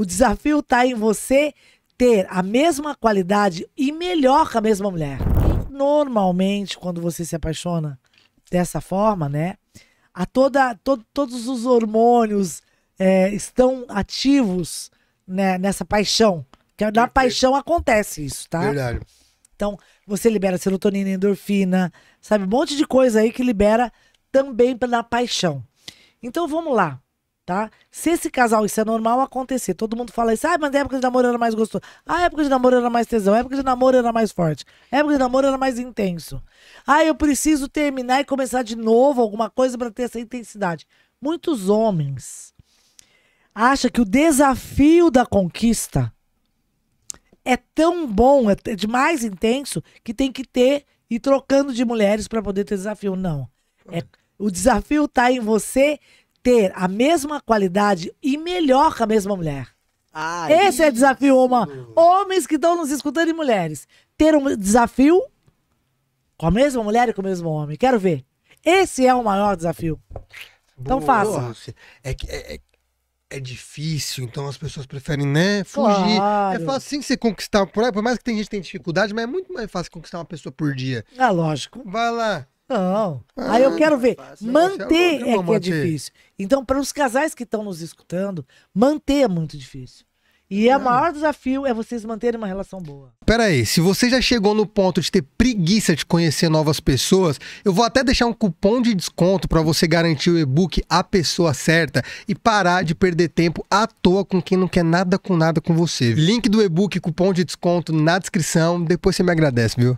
O desafio está em você ter a mesma qualidade e melhor com a mesma mulher. Normalmente, quando você se apaixona dessa forma, né? A toda, to, todos os hormônios é, estão ativos né, nessa paixão. Que na Perfeito. paixão acontece isso, tá? Verdade. Então, você libera serotonina, endorfina, sabe? Um monte de coisa aí que libera também pela paixão. Então, vamos lá tá? Se esse casal, isso é normal acontecer, todo mundo fala isso, ah, mas a é época de namoro era mais gostoso, ah, a é época de namoro era mais tesão, a é época de namoro era mais forte, a época de namoro era mais intenso. Ah, eu preciso terminar e começar de novo alguma coisa para ter essa intensidade. Muitos homens acham que o desafio da conquista é tão bom, é demais intenso, que tem que ter e trocando de mulheres para poder ter desafio. Não. É, o desafio tá em você ter a mesma qualidade e melhor que a mesma mulher. Ah, Esse é desafio, uma. Homens que estão nos escutando e mulheres. Ter um desafio com a mesma mulher e com o mesmo homem. Quero ver. Esse é o maior desafio. Então Boa, faça. É, é, é, é difícil, então as pessoas preferem, né, fugir. É claro. É fácil sim você conquistar por, por mais que tem gente que tenha dificuldade, mas é muito mais fácil conquistar uma pessoa por dia. É lógico. Vai lá, não. Ah, Aí eu quero ver. Fácil, é manter é, é que manter. é difícil. Então, para os casais que estão nos escutando, manter é muito difícil. E é. o ah. maior desafio é vocês manterem uma relação boa. Pera aí, se você já chegou no ponto de ter preguiça de conhecer novas pessoas, eu vou até deixar um cupom de desconto para você garantir o e-book A Pessoa Certa e parar de perder tempo à toa com quem não quer nada com nada com você. Link do e-book, cupom de desconto na descrição, depois você me agradece, viu?